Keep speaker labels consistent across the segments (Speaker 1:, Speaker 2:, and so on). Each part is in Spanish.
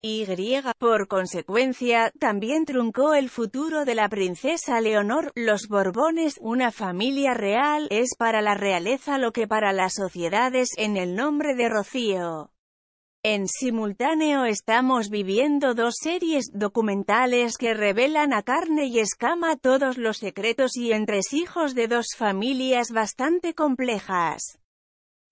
Speaker 1: Y, por consecuencia, también truncó el futuro de la princesa Leonor. Los Borbones, una familia real, es para la realeza lo que para las sociedades en el nombre de Rocío. En simultáneo estamos viviendo dos series documentales que revelan a carne y escama todos los secretos y entresijos de dos familias bastante complejas.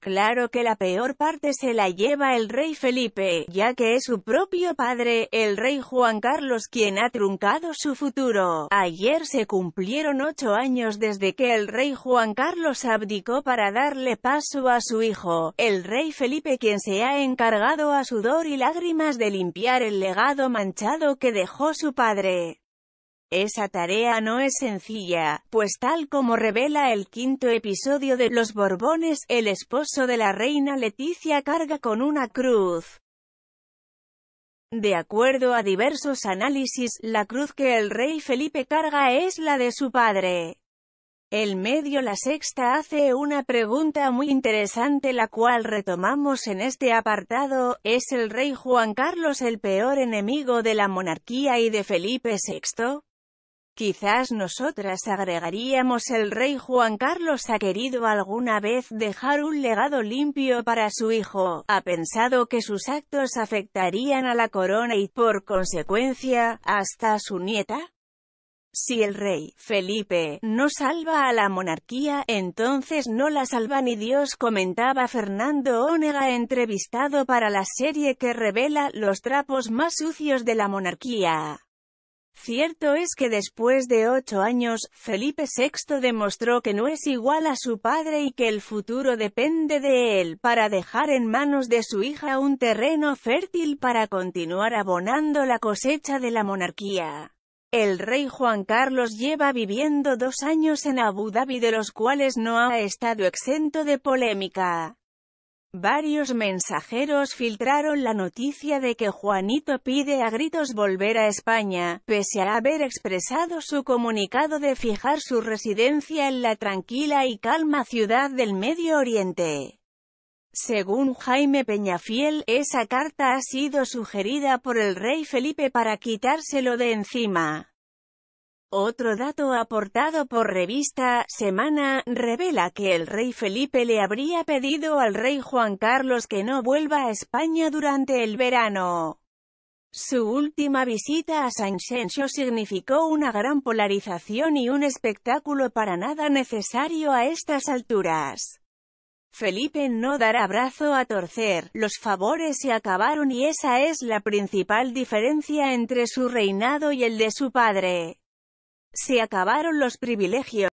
Speaker 1: Claro que la peor parte se la lleva el rey Felipe, ya que es su propio padre, el rey Juan Carlos quien ha truncado su futuro. Ayer se cumplieron ocho años desde que el rey Juan Carlos abdicó para darle paso a su hijo, el rey Felipe quien se ha encargado a sudor y lágrimas de limpiar el legado manchado que dejó su padre. Esa tarea no es sencilla, pues tal como revela el quinto episodio de Los Borbones, el esposo de la reina Leticia carga con una cruz. De acuerdo a diversos análisis, la cruz que el rey Felipe carga es la de su padre. El medio La Sexta hace una pregunta muy interesante la cual retomamos en este apartado, ¿es el rey Juan Carlos el peor enemigo de la monarquía y de Felipe VI? Quizás nosotras agregaríamos el rey Juan Carlos ha querido alguna vez dejar un legado limpio para su hijo, ha pensado que sus actos afectarían a la corona y, por consecuencia, hasta a su nieta. Si el rey, Felipe, no salva a la monarquía, entonces no la salva ni Dios comentaba Fernando Onega, entrevistado para la serie que revela los trapos más sucios de la monarquía. Cierto es que después de ocho años, Felipe VI demostró que no es igual a su padre y que el futuro depende de él, para dejar en manos de su hija un terreno fértil para continuar abonando la cosecha de la monarquía. El rey Juan Carlos lleva viviendo dos años en Abu Dhabi de los cuales no ha estado exento de polémica. Varios mensajeros filtraron la noticia de que Juanito pide a gritos volver a España, pese a haber expresado su comunicado de fijar su residencia en la tranquila y calma ciudad del Medio Oriente. Según Jaime Peñafiel, esa carta ha sido sugerida por el rey Felipe para quitárselo de encima. Otro dato aportado por revista Semana revela que el rey Felipe le habría pedido al rey Juan Carlos que no vuelva a España durante el verano. Su última visita a Sanxenxo significó una gran polarización y un espectáculo para nada necesario a estas alturas. Felipe no dará brazo a torcer, los favores se acabaron y esa es la principal diferencia entre su reinado y el de su padre. Se acabaron los privilegios.